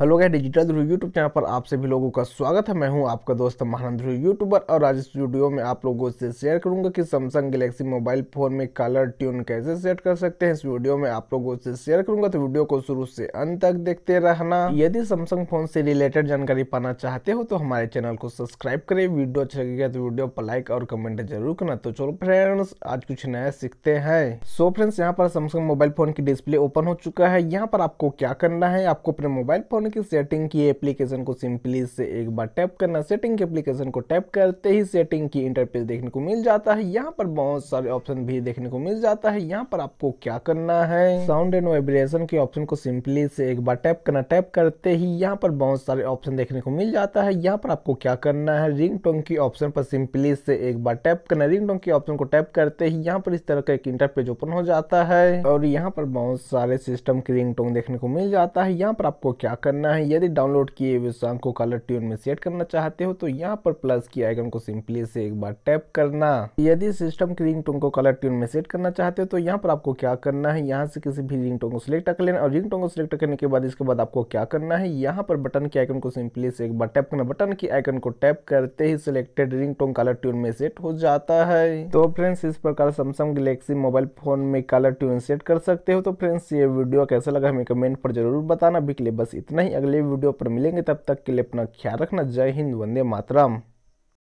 hello गया digital ध्रुव YouTube channel पर आप सभी लोगों का स्वागत है मैं हूं आपका दोस्त महानंद ध्रुव यूट्यूबर और आज इस वीडियो में आप लोगों से शेयर करूंगा कि सैमसंग गैलेक्सी मोबाइल फ़ोन में कलर ट्यून कैसे सेट कर सकते हैं इस वीडियो में आप लोगों से शेयर करूंगा तो वीडियो को शुरू से अंत तक देखते रहना यदि सैमसंग फोन से रिलेटेड जानकारी पाना चाहते हो तो हमारे चैनल को सब्सक्राइब करें वीडियो अच्छा लगेगा तो वीडियो पर लाइक और कमेंट जरूर करना तो चलो फ्रेंड्स आज कुछ नया सीखते हैं सो फ्रेंड्स यहाँ पर सैमसंग मोबाइल फोन की डिस्प्ले ओपन हो चुका है यहाँ पर आपको क्या करना है आपको अपने मोबाइल फोन एप्लीकेशन सेटिंग की एप्लीकेशन को सिंपली से एक बार टैप करना सेटिंग के एप्लीकेशन को टैप करते ही सेटिंग की इंटरफेस देखने को मिल जाता है यहाँ पर बहुत सारे ऑप्शन भी देखने को मिल जाता है यहाँ पर आपको क्या करना है साउंड एंड वाइब्रेशन के ऑप्शन को सिंपली से एक बार टैप करना टैप करते ही यहाँ पर बहुत सारे ऑप्शन देखने को मिल जाता है यहाँ पर आपको क्या करना है रिंग टोंग की ऑप्शन पर सिंपली से एक बार टैप करना रिंग टोंग की ऑप्शन को टैप करते ही यहाँ पर इस तरह का एक इंटरपेज ओपन हो जाता है और यहाँ पर बहुत सारे सिस्टम की रिंग टोंग देखने को मिल जाता है यहाँ पर आपको क्या करना करना है यदि डाउनलोड किए हुए सॉन्ग को कलर ट्यून में सेट करना चाहते हो तो यहाँ पर प्लस की आइकन को सिंपली से एक बार टैप करना यदि सिस्टम की रिंग को कलर ट्यून में सेट करना चाहते हो तो यहाँ पर आपको क्या करना है यहाँ से किसी भी रिंग को सिलेक्ट कर लेना और रिंग को सिलेक्ट करने के बाद इसके बाद आपको क्या करना है यहाँ पर बटन के आइकन को सिंपली से एक बार टैप करना बटन की आइकन को टैप करते ही selected ring tone colour tune में सेट हो जाता है तो फ्रेंड्स इस प्रकार सैमसंग गलेक्सी मोबाइल फोन में कलर ट्यून सेट कर सकते हो तो फ्रेंड्स ये वीडियो कैसा लगा हमें कमेंट पर जरूर बताना भी के लिए बस इतना इतना ही अगले वीडियो पर मिलेंगे तब तक के लिए अपना ख्याल रखना जय हिंद वंदे मातरम